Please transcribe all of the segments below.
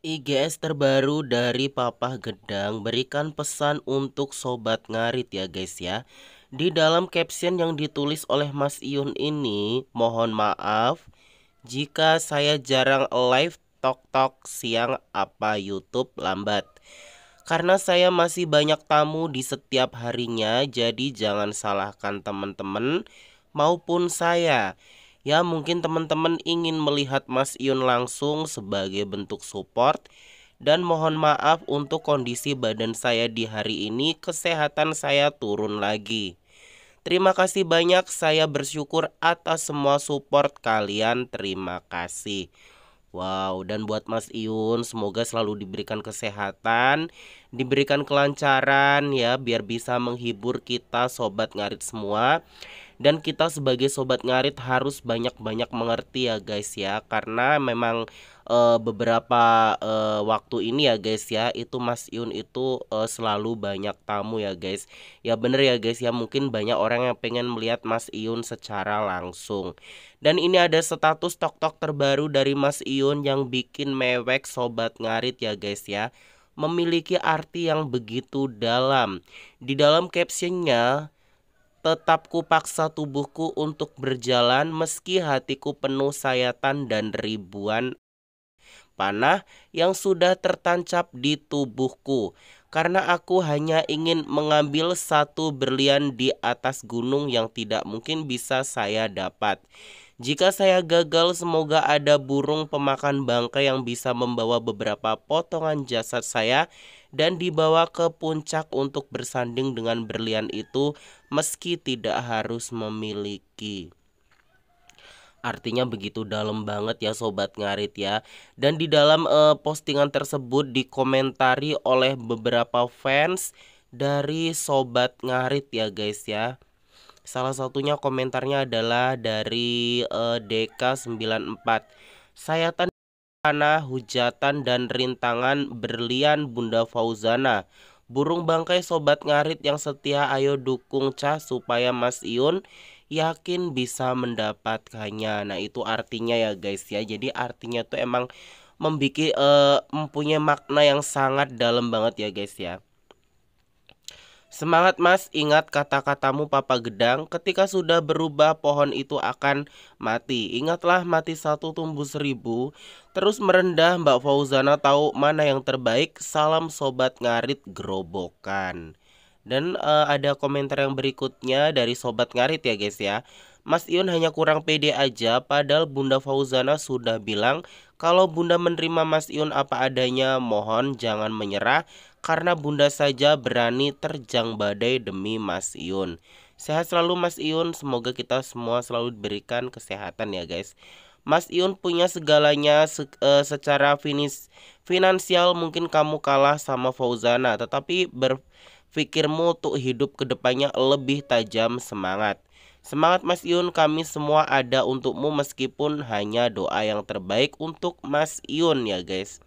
IGS terbaru dari Papa Gedang berikan pesan untuk sobat ngarit ya guys ya. Di dalam caption yang ditulis oleh Mas Iyun ini, mohon maaf jika saya jarang live tok-tok siang apa YouTube lambat. Karena saya masih banyak tamu di setiap harinya, jadi jangan salahkan teman-teman maupun saya Ya mungkin teman-teman ingin melihat Mas Iun langsung sebagai bentuk support dan mohon maaf untuk kondisi badan saya di hari ini kesehatan saya turun lagi. Terima kasih banyak saya bersyukur atas semua support kalian terima kasih. Wow dan buat Mas Iun semoga selalu diberikan kesehatan, diberikan kelancaran ya biar bisa menghibur kita sobat ngarit semua dan kita sebagai sobat ngarit harus banyak-banyak mengerti ya guys ya karena memang uh, beberapa uh, waktu ini ya guys ya itu Mas Yun itu uh, selalu banyak tamu ya guys ya bener ya guys ya mungkin banyak orang yang pengen melihat Mas Yun secara langsung dan ini ada status tok-tok terbaru dari Mas Yun yang bikin mewek sobat ngarit ya guys ya memiliki arti yang begitu dalam di dalam captionnya Tetap kupaksa tubuhku untuk berjalan meski hatiku penuh sayatan dan ribuan panah yang sudah tertancap di tubuhku karena aku hanya ingin mengambil satu berlian di atas gunung yang tidak mungkin bisa saya dapat. Jika saya gagal, semoga ada burung pemakan bangkai yang bisa membawa beberapa potongan jasad saya dan dibawa ke puncak untuk bersanding dengan berlian itu, meski tidak harus memiliki. Artinya begitu dalam banget ya sobat ngarit ya. Dan di dalam eh, postingan tersebut dikomentari oleh beberapa fans dari sobat ngarit ya guys ya. Salah satunya komentarnya adalah dari uh, eh, DK94. Sayatan tanah, hujatan dan rintangan berlian Bunda Fauzana. Burung bangkai sobat ngarit yang setia ayo dukung Cah supaya Mas Iun yakin bisa mendapatkannya. Nah, itu artinya ya guys ya. Jadi artinya tuh emang membiki, uh, eh, mempunyai makna yang sangat dalam banget ya guys ya. Semangat mas, ingat kata-katamu Papa Gedang, ketika sudah berubah pohon itu akan mati. Ingatlah mati satu tumbuh seribu, terus merendah Mbak Fauzana tahu mana yang terbaik. Salam Sobat Ngarit Gerobokan. Dan uh, ada komentar yang berikutnya dari Sobat Ngarit ya guys ya. Mas Ion hanya kurang pede aja padahal Bunda Fauzana sudah bilang kalau Bunda menerima Mas Ion apa adanya mohon jangan menyerah karena bunda saja berani terjang badai demi Mas Iun. Sehat selalu Mas Iun, semoga kita semua selalu diberikan kesehatan ya guys. Mas Iun punya segalanya se uh, secara finish finansial mungkin kamu kalah sama Fauzana, tetapi berpikirmu untuk hidup kedepannya lebih tajam semangat. Semangat Mas Iun, kami semua ada untukmu meskipun hanya doa yang terbaik untuk Mas Iun ya guys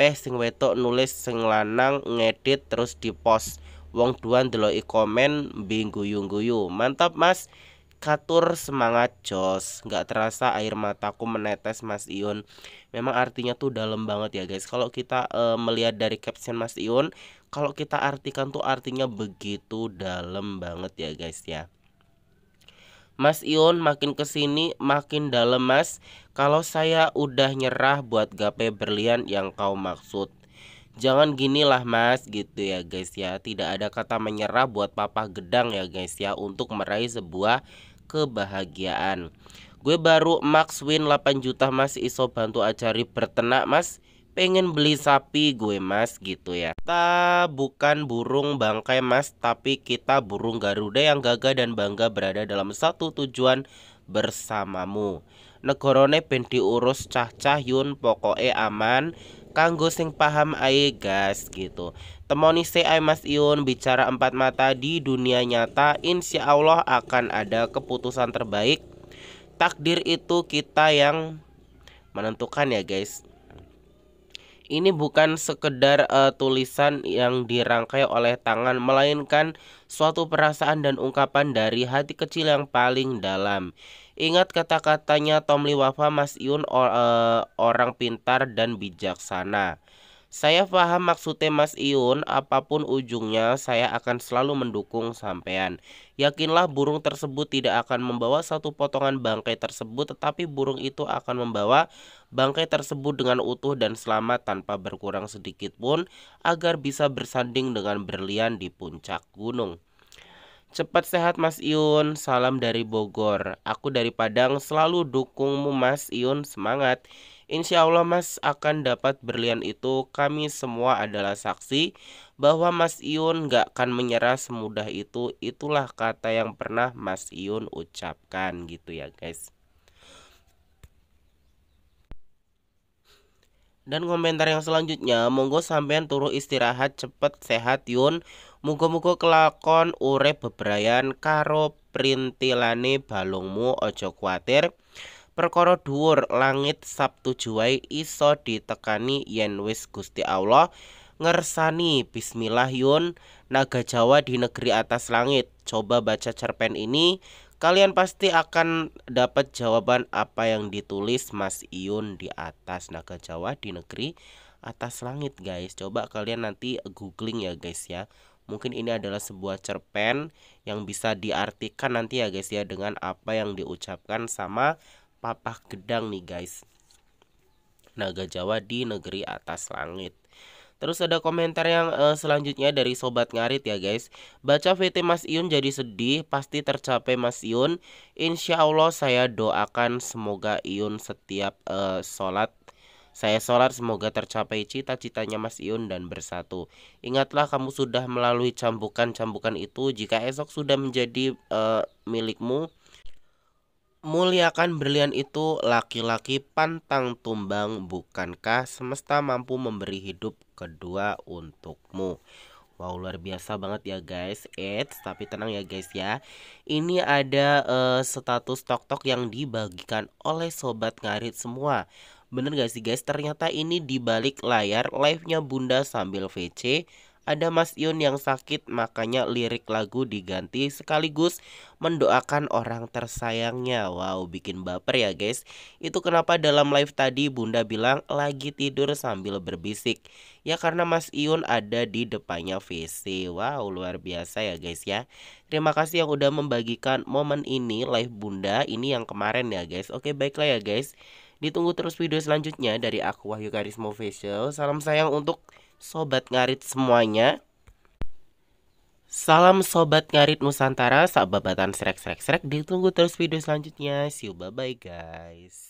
kabeh sing wetok nulis sing lanang ngedit terus di post wong dua i komen guyung guyu mantap mas katur semangat jos nggak terasa air mataku menetes mas Iun memang artinya tuh dalam banget ya guys kalau kita uh, melihat dari caption mas Iun kalau kita artikan tuh artinya begitu dalam banget ya guys ya Mas Ion makin kesini makin dalam mas Kalau saya udah nyerah buat gape berlian yang kau maksud Jangan ginilah mas gitu ya guys ya Tidak ada kata menyerah buat papa gedang ya guys ya Untuk meraih sebuah kebahagiaan Gue baru max win 8 juta mas Iso bantu acari bertenak mas pengen beli sapi gue mas gitu ya Kita bukan burung bangkai mas Tapi kita burung Garuda yang gagah dan bangga berada dalam satu tujuan bersamamu Negorone ben diurus cah-cah yun pokoke aman Kanggo sing paham ae gas gitu Temoni se ae mas Iun bicara empat mata di dunia nyata Insya Allah akan ada keputusan terbaik Takdir itu kita yang menentukan ya guys ini bukan sekedar uh, tulisan yang dirangkai oleh tangan melainkan suatu perasaan dan ungkapan dari hati kecil yang paling dalam. Ingat kata-katanya Tom Liwafa Mas Yun or, uh, eh, orang pintar dan bijaksana. Saya paham maksudnya Mas Iun, apapun ujungnya saya akan selalu mendukung sampean. Yakinlah burung tersebut tidak akan membawa satu potongan bangkai tersebut tetapi burung itu akan membawa bangkai tersebut dengan utuh dan selamat tanpa berkurang sedikit pun agar bisa bersanding dengan berlian di puncak gunung. Cepat sehat Mas Iun, salam dari Bogor. Aku dari Padang selalu dukungmu Mas Iun, semangat. Insya Allah Mas akan dapat berlian itu Kami semua adalah saksi bahwa Mas Iyun gak akan menyerah semudah itu Itulah kata yang pernah Mas Iyun ucapkan gitu ya guys Dan komentar yang selanjutnya Monggo sampean turu istirahat cepet sehat Yun Mugo-mugo kelakon ure beberayan karo perintilane balungmu ojo khawatir perkara dhuwur langit Sabtu Juwai iso ditekani yen wis Gusti Allah ngersani bismillah yun naga Jawa di negeri atas langit. Coba baca cerpen ini, kalian pasti akan dapat jawaban apa yang ditulis Mas Iyun di atas naga Jawa di negeri atas langit, guys. Coba kalian nanti googling ya, guys ya. Mungkin ini adalah sebuah cerpen yang bisa diartikan nanti ya guys ya dengan apa yang diucapkan sama Papah Gedang nih guys Naga Jawa di negeri atas langit Terus ada komentar yang uh, selanjutnya dari Sobat Ngarit ya guys Baca VT Mas Iun jadi sedih Pasti tercapai Mas Iun Insya Allah saya doakan semoga Iun setiap uh, sholat saya sholat semoga tercapai cita-citanya Mas Iun dan bersatu. Ingatlah kamu sudah melalui cambukan-cambukan itu. Jika esok sudah menjadi uh, milikmu, Muliakan berlian itu laki-laki pantang tumbang bukankah semesta mampu memberi hidup kedua untukmu Wow luar biasa banget ya guys Eits tapi tenang ya guys ya Ini ada uh, status tok-tok yang dibagikan oleh sobat ngarit semua Bener gak sih guys ternyata ini dibalik layar live nya bunda sambil VC ada Mas Yun yang sakit makanya lirik lagu diganti sekaligus mendoakan orang tersayangnya. Wow, bikin baper ya guys. Itu kenapa dalam live tadi Bunda bilang lagi tidur sambil berbisik. Ya karena Mas Yun ada di depannya VC. Wow, luar biasa ya guys ya. Terima kasih yang udah membagikan momen ini live Bunda ini yang kemarin ya guys. Oke, baiklah ya guys. Ditunggu terus video selanjutnya dari aku Wahyu Karismo Facial. Salam sayang untuk sobat ngarit semuanya. Salam sobat ngarit Nusantara, sahabatan srek srek srek. Ditunggu terus video selanjutnya. See you bye bye guys.